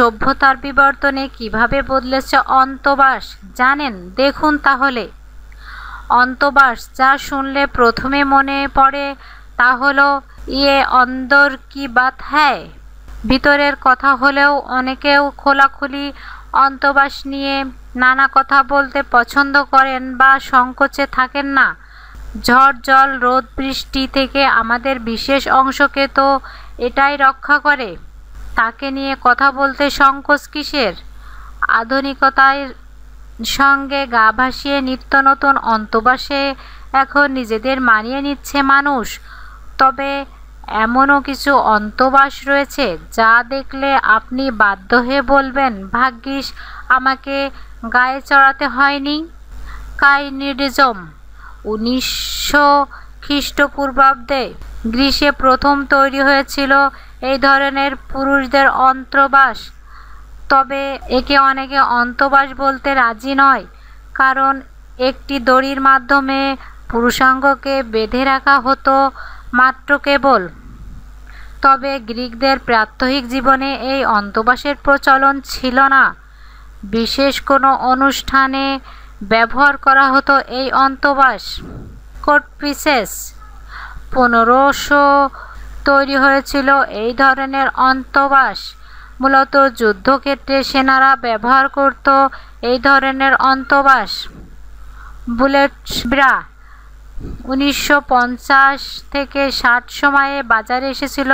সভ্যতার বিবর্তনে কিভাবে বদলেছে অন্তবাস জানেন দেখুন তাহলে অন্তবাস যা শুনলে প্রথমে মনে পড়ে তা হলো ইয়ে অন্দর কি বাত হ্যায় ভিতরের কথা হলেও অনেকেও খোলাখুলি অন্তবাস নিয়ে নানা কথা বলতে পছন্দ করেন বা সংকোচে থাকেন না ঝড় জল রোদ বৃষ্টি থেকে আমাদের বিশেষ অংশকে তো এটাই রক্ষা করে তাকে নিয়ে কথা বলতে সংকোচ কিসের আধুনিকতায় সঙ্গে গা ভাসিয়ে নিত্য নতুন অন্তবাসে এখন নিজেদের মানিয়ে নিচ্ছে মানুষ তবে এমনও কিছু অন্তবাস রয়েছে যা দেখলে আপনি বাধ্য হয়ে বলবেন ভাগ্যিস আমাকে গায়ে চড়াতে হয়নি কাইনিডিজম উনিশশো খ্রিস্টপূর্বাব্দে গ্রীসে প্রথম তৈরি হয়েছিল এই ধরনের পুরুষদের অন্তবাস তবে একে অনেকে অন্তবাস বলতে রাজি নয় কারণ একটি দড়ির মাধ্যমে পুরুষাঙ্গকে বেঁধে রাখা হতো মাত্র কেবল তবে গ্রিকদের প্রাত্যহিক জীবনে এই অন্তবাসের প্রচলন ছিল না বিশেষ কোনো অনুষ্ঠানে ব্যবহার করা হতো এই অন্তবাস কোট পিসেস পনেরোশো তৈরি হয়েছিল এই ধরনের অন্তবাস মূলত যুদ্ধক্ষেত্রে সেনারা ব্যবহার করত এই ধরনের অন্তবাস বুলেটসব্রা উনিশশো থেকে ষাট সময়ে বাজারে এসেছিল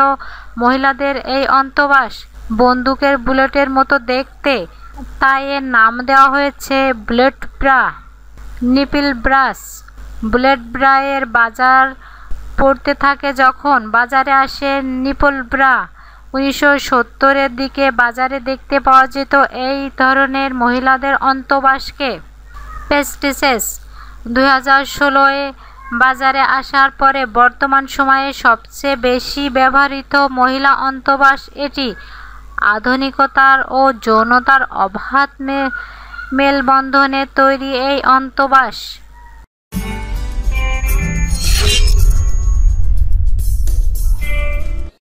মহিলাদের এই অন্তবাস বন্দুকের বুলেটের মতো দেখতে তাই এর নাম দেওয়া হয়েছে bullet bra nipple bras bullet ব্রায়ের বাজার পড়তে থাকে যখন বাজারে আসে নিপলব্রা উনিশশো সত্তরের দিকে বাজারে দেখতে পাওয়া যেত এই ধরনের মহিলাদের অন্তবাসকে পেস্টিসেস দু হাজার ষোলোয় বাজারে আসার পরে বর্তমান সময়ে সবচেয়ে বেশি ব্যবহৃত মহিলা অন্তবাস এটি আধুনিকতার ও যৌনতার অবাধ মেলবন্ধনে তৈরি এই অন্তবাস